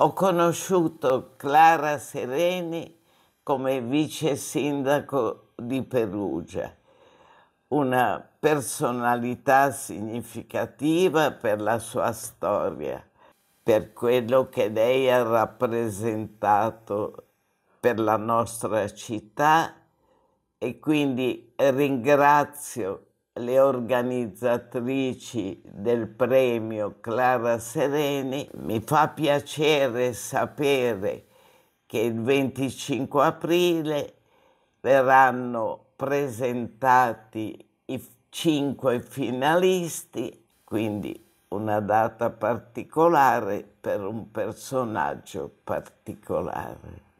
Ho conosciuto Clara Sereni come vice sindaco di Perugia, una personalità significativa per la sua storia, per quello che lei ha rappresentato per la nostra città e quindi ringrazio le organizzatrici del premio Clara Sereni, mi fa piacere sapere che il 25 aprile verranno presentati i cinque finalisti, quindi una data particolare per un personaggio particolare.